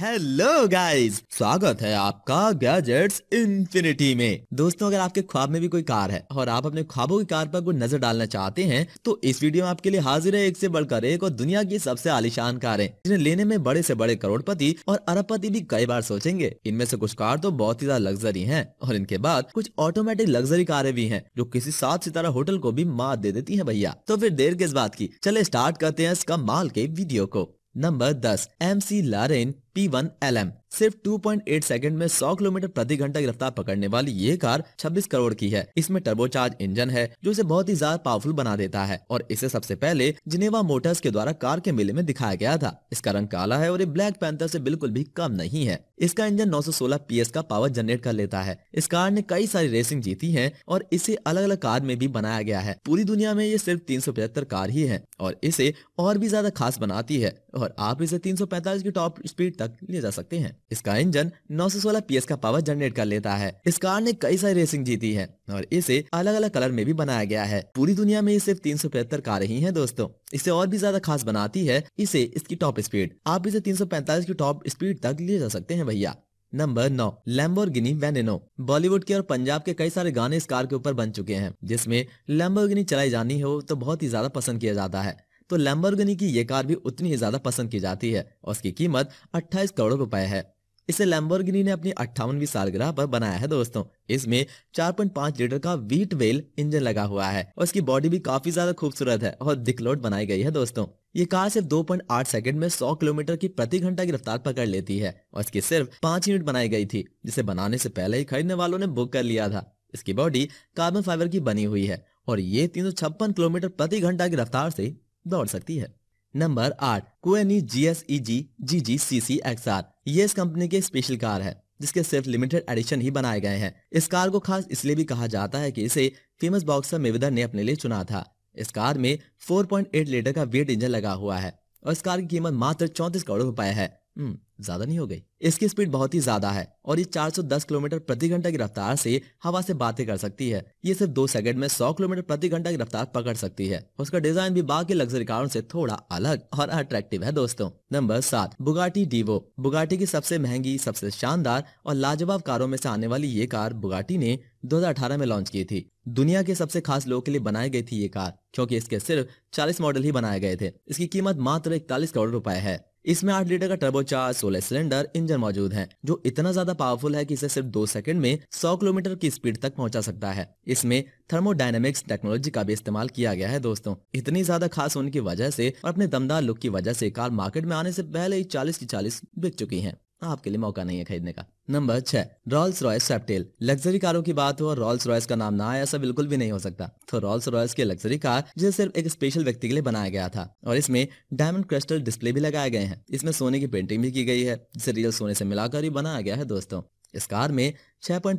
hello guys स्वागत है आपका गैजेट्स इंफिनिटी में दोस्तों अगर आपके ख्वाब में भी कोई कार है और आप अपने ख्वाबों की कार पर कोई नजर डालना चाहते हैं तो इस वीडियो में आपके लिए हाजिर है एक से बढ़कर एक और दुनिया की सबसे आलिशान कारें जिन्हें लेने में बड़े से बड़े करोड़पति और अरबपति भी कई बार सोचेंगे इनमें से कुछ कार तो बहुत ही ज्यादा लग्जरी है और इनके बाद कुछ ऑटोमेटिक लग्जरी कारें भी है जो किसी सात सितारा होटल को भी मात दे देती है भैया तो फिर देर किस बात की चले स्टार्ट करते हैं इसका माल के वीडियो को नंबर दस एम सी लारेन एम सिर्फ 2.8 सेकंड में 100 किलोमीटर प्रति घंटा की रफ्तार पकड़ने वाली ये कार 26 करोड़ की है इसमें टर्बोचार्ज इंजन है जो इसे बहुत ही ज्यादा पावरफुल बना देता है और इसे सबसे पहले जिनेवा मोटर्स के द्वारा कार के मेले में दिखाया गया था इसका रंग काला है और ये ब्लैक पैंथर ऐसी बिल्कुल भी कम नहीं है इसका इंजन नौ सौ का पावर जनरेट कर लेता है इस कार ने कई सारी रेसिंग जीती है और इसे अलग अलग कार में भी बनाया गया है पूरी दुनिया में ये सिर्फ तीन कार ही है और इसे और भी ज्यादा खास बनाती है और आप इसे तीन की टॉप स्पीड तक तक ले जा सकते हैं इसका इंजन 916 सौ का पावर जनरेट कर लेता है इस कार ने कई सारी रेसिंग जीती है और इसे अलग अलग कलर में भी बनाया गया है पूरी दुनिया में सिर्फ तीन सौ पचहत्तर कार ही है दोस्तों इसे और भी ज्यादा खास बनाती है इसे इसकी टॉप स्पीड आप इसे तीन की टॉप स्पीड तक ले जा सकते हैं भैया नंबर नौ लैम्बोर्गिनी वेनेनो बॉलीवुड के और पंजाब के कई सारे गाने इस कार के ऊपर बन चुके हैं जिसमें लैम्बोर्गिनी चलाई जानी हो तो बहुत ही ज्यादा पसंद किया जाता है तो लैम्बोर्गिनी की ये कार भी उतनी ही ज्यादा पसंद की जाती है और उसकी कीमत अट्ठाईस करोड़ रुपए है इसे लैम्बोर्गिनी ने अपनी अट्ठावनवी सालगिरह पर बनाया है दोस्तों इसमें 4.5 लीटर का वीट वेल इंजन लगा हुआ है और इसकी बॉडी भी काफी ज्यादा खूबसूरत है और दिकलोट बनाई गई है दोस्तों ये कार सिर्फ 2.8 सेकंड में 100 किलोमीटर की प्रति घंटा की रफ्तार पकड़ लेती है और इसकी सिर्फ पांच यूनिट बनाई गई थी जिसे बनाने से पहले ही खरीदने वालों ने बुक कर लिया था इसकी बॉडी कार्बन फाइबर की बनी हुई है और ये तीन किलोमीटर प्रति घंटा की रफ्तार से दौड़ सकती है नंबर आठ कुएनी G S E G G G C C X R ये इस कंपनी की स्पेशल कार है जिसके सिर्फ लिमिटेड एडिशन ही बनाए गए हैं इस कार को खास इसलिए भी कहा जाता है कि इसे फेमस बॉक्सर मेविदर ने अपने लिए चुना था इस कार में 4.8 लीटर का वेट इंजन लगा हुआ है और इस कार की कीमत मात्र चौंतीस करोड़ रुपए है हम्म, ज्यादा नहीं हो गई इसकी स्पीड बहुत ही ज्यादा है और ये 410 किलोमीटर प्रति घंटा की रफ्तार से हवा से बातें कर सकती है ये सिर्फ दो सेकंड में 100 किलोमीटर प्रति घंटा की रफ्तार पकड़ सकती है उसका डिजाइन भी बाकी लग्जरी कारों से थोड़ा अलग और अट्रैक्टिव है दोस्तों नंबर सात बुगाटी डीवो बुगाटी की सबसे महंगी सबसे शानदार और लाजवाब कारों में से आने वाली ये कार बुगाटी ने दो में लॉन्च की थी दुनिया के सबसे खास लोगों के लिए बनाई गई थी ये कार क्योंकि इसके सिर्फ 40 मॉडल ही बनाए गए थे इसकी कीमत मात्र इकतालीस करोड़ रुपए है इसमें आठ लीटर का टर्बोचार सोलह सिलेंडर इंजन मौजूद है जो इतना ज्यादा पावरफुल है कि इसे सिर्फ दो सेकंड में 100 किलोमीटर की स्पीड तक पहुंचा सकता है इसमें थर्मोडाइनमिक्स टेक्नोलॉजी का भी इस्तेमाल किया गया है दोस्तों इतनी ज्यादा खास होने की वजह से और अपने दमदार लुक की वजह से कार मार्केट में आने से पहले ही चालीस की चालीस बिक चुकी है आपके लिए मौका नहीं है खरीदने का नंबर छह रॉल्स रॉयस सेप्टेल लग्जरी कारों की बात हो और रॉल्स रॉयस का नाम ना आए ऐसा बिल्कुल भी नहीं हो सकता तो रॉल्स रॉयस की लग्जरी कार जिसे सिर्फ एक स्पेशल व्यक्ति के लिए बनाया गया था और इसमें डायमंड क्रिस्टल डिस्प्ले भी लगाए गए हैं इसमें सोने की पेंटिंग भी की गई है जिसे रियल सोने से मिलाकर ही बनाया गया है दोस्तों इस कार में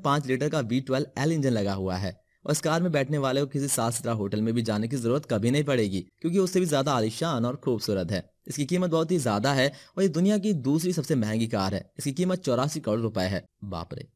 पांच लीटर का वी एल इंजन लगा हुआ है और इस कार में बैठने वाले को किसी सात सुथरा होटल में भी जाने की जरूरत कभी नहीं पड़ेगी क्योंकि उससे भी ज्यादा आलिशान और खूबसूरत है इसकी कीमत बहुत ही ज़्यादा है और ये दुनिया की दूसरी सबसे महंगी कार है इसकी कीमत चौरासी करोड़ रुपए है बापरे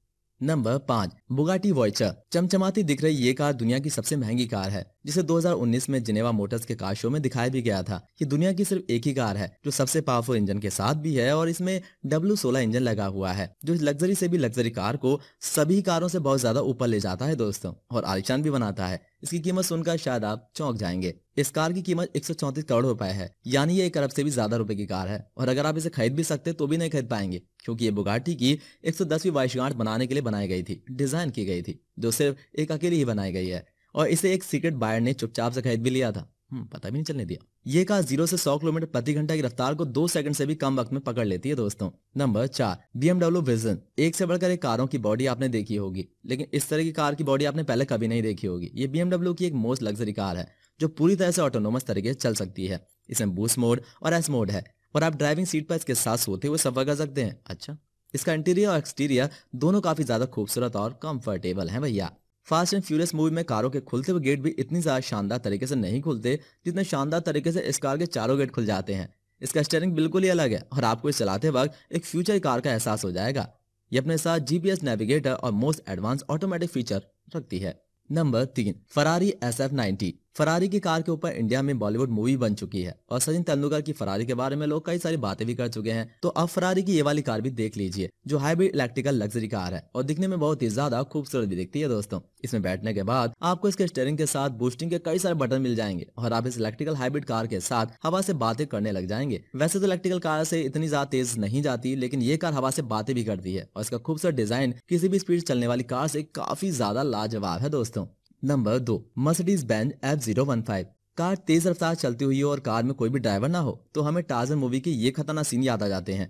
नंबर पाँच बुगाटी वॉइचर चमचमाती दिख रही ये कार दुनिया की सबसे महंगी कार है जिसे 2019 में जिनेवा मोटर्स के कार शो में दिखाया भी गया था ये दुनिया की सिर्फ एक ही कार है जो सबसे पावरफुल इंजन के साथ भी है और इसमें डब्ल्यू सोलह इंजन लगा हुआ है जो इस लग्जरी से भी लग्जरी कार को सभी कारों से बहुत ज्यादा ऊपर ले जाता है दोस्तों और आलिशान भी बनाता है इसकी कीमत सुनकर शायद आप चौंक जाएंगे इस कार की कीमत एक करोड़ रुपए है यानी ये एक अरब से भी ज्यादा रुपए की कार है और अगर आप इसे खरीद भी सकते तो भी नहीं खरीद पाएंगे क्योंकि ये बुगाटी की एक सौ दसवीं वाइशगांठ बनाने के लिए बनाई गई थी डिजाइन की गई थी जो सिर्फ एक अकेली ही बनाई गई है और इसे एक सीक्रेट बायर ने चुपचाप से खरीद भी लिया था हम्म, पता भी नहीं चलने दिया ये कार जीरो से सौ किलोमीटर प्रति घंटा की रफ्तार को दो सेकंड से भी कम वक्त में पकड़ लेती है दोस्तों नंबर चार बीएमडब्ल्यू विजन एक से बढ़कर एक कारों की बॉडी आपने देखी होगी लेकिन इस तरह की कार की बॉडी आपने पहले कभी नहीं देखी होगी ये बीएमडब्ल्यू की एक मोस्ट लग्जरी कार है जो पूरी तरह से ऑटोनोमस तरीके से चल सकती है इसमें बूस्ट मोड और एस मोड है और आप ड्राइविंग सीट पर इसके साथ सोते हुए सफर कर सकते हैं अच्छा इसका इंटीरियर और एक्सटीरियर दोनों काफी ज्यादा खूबसूरत और कंफर्टेबल है भैया फास्ट एंड फ्यूरियस मूवी में कारों के खुलते हुए गेट भी इतनी ज़्यादा शानदार तरीके से नहीं खुलते जितने शानदार तरीके से इस कार के चारों गेट खुल जाते हैं इसका स्टेयरिंग बिल्कुल ही अलग है और आपको इस चलाते वक्त एक फ्यूचर कार का एहसास हो जाएगा ये अपने साथ जीपीएस नेविगेटर और मोस्ट एडवांस ऑटोमेटिक फीचर रखती है नंबर तीन Ferrari S F ninety Ferrari की कार के ऊपर इंडिया में बॉलीवुड मूवी बन चुकी है और सचिन तेंदुलकर की फरारी के बारे में लोग कई सारी बातें भी कर चुके हैं तो अब फरारी की ये वाली कार भी देख लीजिए जो हाइब्रिड इलेक्ट्रिकल लग्जरी कार है और दिखने में बहुत ही ज्यादा खूबसूरत भी दिखती है दोस्तों इसमें बैठने के बाद आपको इसके स्टेयरिंग के साथ बूस्टिंग के कई सारे बटन मिल जाएंगे और आप इस इलेक्ट्रिकल हाइब्रिड कार के साथ हवा से बातें करने लग जाएंगे वैसे तो इलेक्ट्रिकल कार से इतनी ज्यादा तेज नहीं जाती लेकिन ये कार हवा से बातें भी करती है और इसका खूबसूरत डिजाइन किसी भी स्पीड चलने वाली कार से काफी ज्यादा लाजवाब है दोस्तों नंबर दो Mercedes Benz F zero one five car तेज रफ्तार चलती हुई हो और कार में कोई भी ड्राइवर ना हो तो हमें टार्जन मूवी के ये खतरनाक सीन याद आ जाते हैं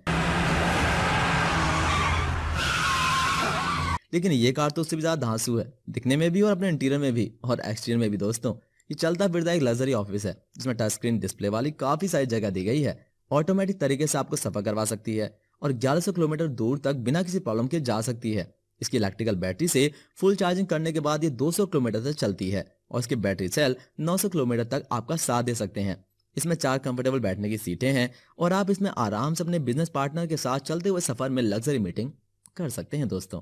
लेकिन ये कार तो उससे भी ज्यादा धांसू है दिखने में भी और अपने इंटीरियर में भी और एक्सटीरियर में भी दोस्तों ये चलता फिरता एक लग्जरी ऑफिस है जिसमें टच स्क्रीन डिस्प्ले वाली काफी सारी जगह दी गई है ऑटोमेटिक तरीके से आपको सफर करवा सकती है और 1100 किलोमीटर दूर तक बिना किसी प्रॉब्लम के जा सकती है इसकी इलेक्ट्रिकल बैटरी से फुल चार्जिंग करने के बाद ये 200 किलोमीटर तक चलती है और इसकी बैटरी सेल 900 किलोमीटर तक आपका साथ दे सकते हैं इसमें चार कंफर्टेबल बैठने की सीटें हैं और आप इसमें आराम से अपने बिजनेस पार्टनर के साथ चलते हुए सफर में लग्जरी मीटिंग कर सकते हैं दोस्तों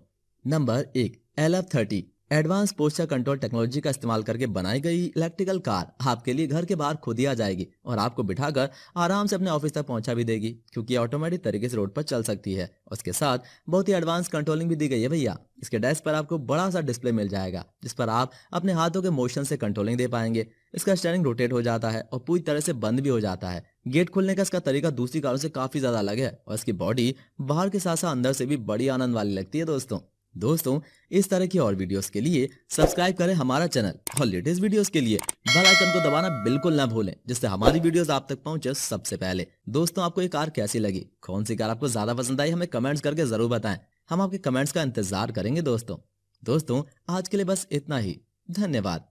नंबर एक L F thirty advance poster control technology का इस्तेमाल करके बनाई गई इलेक्ट्रिकल कार आपके लिए घर के बाहर खुद ही आ जाएगी और आपको बिठाकर आराम से अपने ऑफिस तक पहुंचा भी देगी क्योंकि ऑटोमेटिक तरीके से रोड पर चल सकती है उसके साथ बहुत ही एडवांस कंट्रोलिंग भी दी गई है भैया इसके डेस्क पर आपको बड़ा सा डिस्प्ले मिल जाएगा जिस पर आप अपने हाथों के मोशन से कंट्रोलिंग दे पाएंगे इसका स्टेयरिंग रोटेट हो जाता है और पूरी तरह से बंद भी हो जाता है गेट खोलने का इसका तरीका दूसरी कारों से काफी ज्यादा अलग है और इसकी बॉडी बाहर के साथ साथ अंदर से भी बड़ी आनंद वाली लगती है दोस्तों दोस्तों इस तरह की और वीडियोस के लिए सब्सक्राइब करें हमारा चैनल और लेटेस्ट वीडियोस के लिए बेल आइकन को दबाना बिल्कुल ना भूलें जिससे हमारी वीडियोस आप तक पहुंचे सबसे पहले दोस्तों आपको ये कार कैसी लगी कौन सी कार आपको ज्यादा पसंद आई हमें कमेंट्स करके जरूर बताएं हम आपके कमेंट्स का इंतजार करेंगे दोस्तों दोस्तों आज के लिए बस इतना ही धन्यवाद